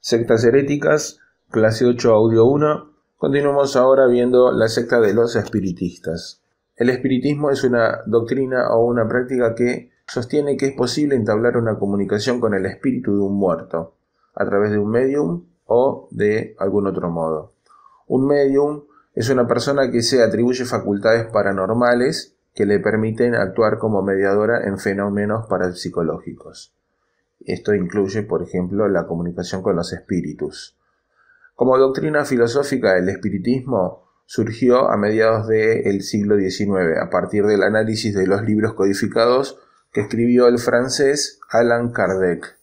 sectas heréticas, clase 8, audio 1. Continuamos ahora viendo la secta de los espiritistas. El espiritismo es una doctrina o una práctica que sostiene que es posible entablar una comunicación con el espíritu de un muerto, a través de un medium o de algún otro modo. Un medium es una persona que se atribuye facultades paranormales que le permiten actuar como mediadora en fenómenos parapsicológicos. Esto incluye, por ejemplo, la comunicación con los espíritus. Como doctrina filosófica, el espiritismo surgió a mediados del siglo XIX, a partir del análisis de los libros codificados que escribió el francés Alan Kardec.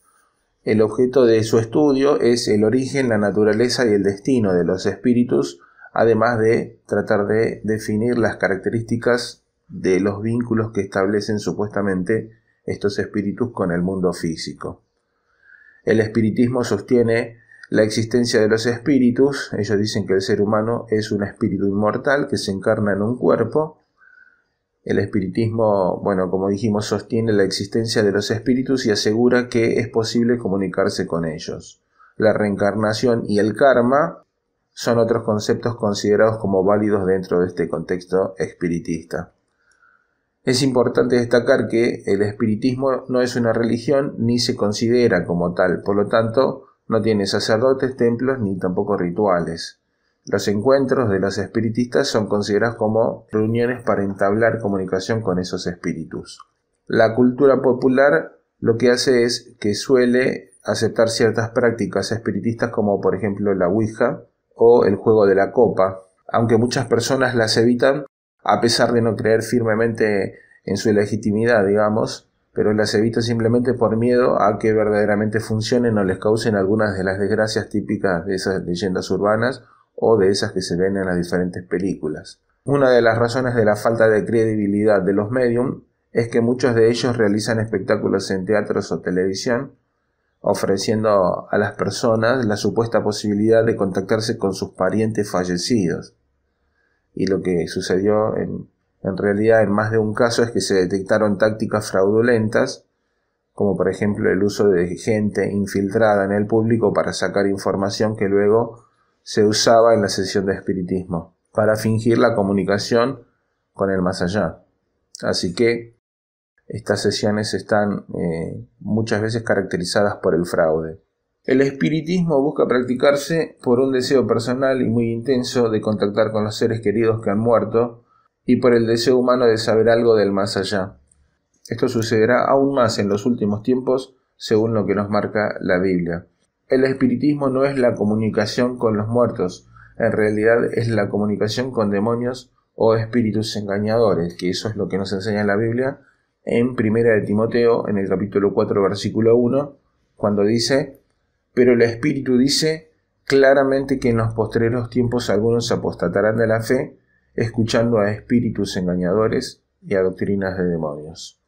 El objeto de su estudio es el origen, la naturaleza y el destino de los espíritus, además de tratar de definir las características de los vínculos que establecen supuestamente estos espíritus con el mundo físico. El espiritismo sostiene la existencia de los espíritus, ellos dicen que el ser humano es un espíritu inmortal que se encarna en un cuerpo. El espiritismo, bueno, como dijimos, sostiene la existencia de los espíritus y asegura que es posible comunicarse con ellos. La reencarnación y el karma son otros conceptos considerados como válidos dentro de este contexto espiritista. Es importante destacar que el espiritismo no es una religión ni se considera como tal, por lo tanto no tiene sacerdotes, templos ni tampoco rituales. Los encuentros de los espiritistas son considerados como reuniones para entablar comunicación con esos espíritus. La cultura popular lo que hace es que suele aceptar ciertas prácticas espiritistas como por ejemplo la Ouija o el juego de la copa, aunque muchas personas las evitan a pesar de no creer firmemente en su legitimidad, digamos, pero las evita simplemente por miedo a que verdaderamente funcionen o les causen algunas de las desgracias típicas de esas leyendas urbanas o de esas que se ven en las diferentes películas. Una de las razones de la falta de credibilidad de los medium es que muchos de ellos realizan espectáculos en teatros o televisión, ofreciendo a las personas la supuesta posibilidad de contactarse con sus parientes fallecidos y lo que sucedió en, en realidad en más de un caso es que se detectaron tácticas fraudulentas, como por ejemplo el uso de gente infiltrada en el público para sacar información que luego se usaba en la sesión de espiritismo, para fingir la comunicación con el más allá. Así que estas sesiones están eh, muchas veces caracterizadas por el fraude. El espiritismo busca practicarse por un deseo personal y muy intenso de contactar con los seres queridos que han muerto y por el deseo humano de saber algo del más allá. Esto sucederá aún más en los últimos tiempos según lo que nos marca la Biblia. El espiritismo no es la comunicación con los muertos, en realidad es la comunicación con demonios o espíritus engañadores, que eso es lo que nos enseña la Biblia en Primera de Timoteo, en el capítulo 4, versículo 1, cuando dice pero el Espíritu dice claramente que en los postreros tiempos algunos apostatarán de la fe, escuchando a espíritus engañadores y a doctrinas de demonios.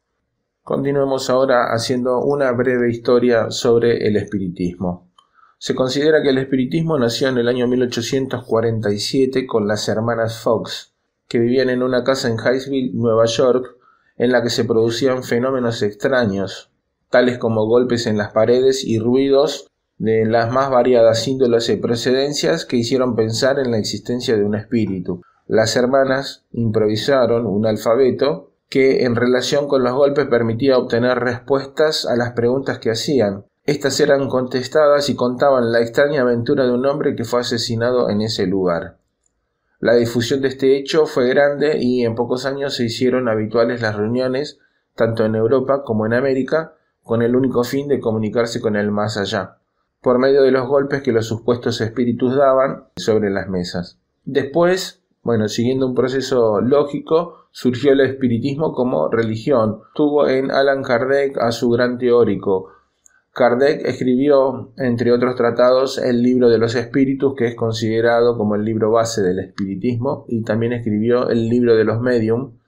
Continuemos ahora haciendo una breve historia sobre el espiritismo. Se considera que el espiritismo nació en el año 1847 con las hermanas Fox, que vivían en una casa en Highsville, Nueva York, en la que se producían fenómenos extraños, tales como golpes en las paredes y ruidos de las más variadas índolas y procedencias que hicieron pensar en la existencia de un espíritu. Las hermanas improvisaron un alfabeto que en relación con los golpes permitía obtener respuestas a las preguntas que hacían. Estas eran contestadas y contaban la extraña aventura de un hombre que fue asesinado en ese lugar. La difusión de este hecho fue grande y en pocos años se hicieron habituales las reuniones, tanto en Europa como en América, con el único fin de comunicarse con el más allá por medio de los golpes que los supuestos espíritus daban sobre las mesas. Después, bueno, siguiendo un proceso lógico, surgió el espiritismo como religión. Tuvo en Alan Kardec a su gran teórico. Kardec escribió, entre otros tratados, el libro de los espíritus, que es considerado como el libro base del espiritismo, y también escribió el libro de los medium,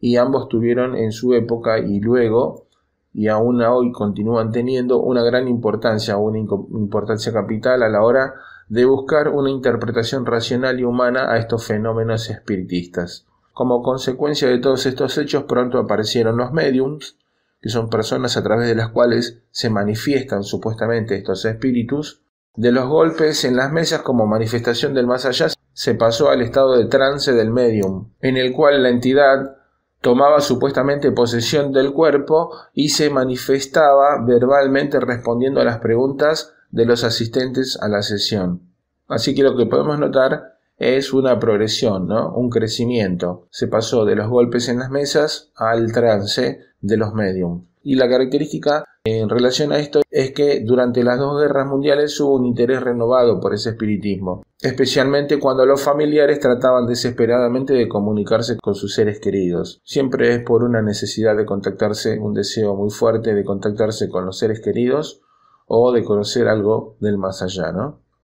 y ambos tuvieron en su época y luego y aún hoy continúan teniendo una gran importancia, una importancia capital a la hora de buscar una interpretación racional y humana a estos fenómenos espiritistas. Como consecuencia de todos estos hechos pronto aparecieron los mediums, que son personas a través de las cuales se manifiestan supuestamente estos espíritus, de los golpes en las mesas como manifestación del más allá se pasó al estado de trance del medium, en el cual la entidad tomaba supuestamente posesión del cuerpo y se manifestaba verbalmente respondiendo a las preguntas de los asistentes a la sesión. Así que lo que podemos notar es una progresión, ¿no? un crecimiento. Se pasó de los golpes en las mesas al trance de los médiums. Y la característica en relación a esto es que durante las dos guerras mundiales hubo un interés renovado por ese espiritismo, especialmente cuando los familiares trataban desesperadamente de comunicarse con sus seres queridos. Siempre es por una necesidad de contactarse, un deseo muy fuerte de contactarse con los seres queridos o de conocer algo del más allá, ¿no?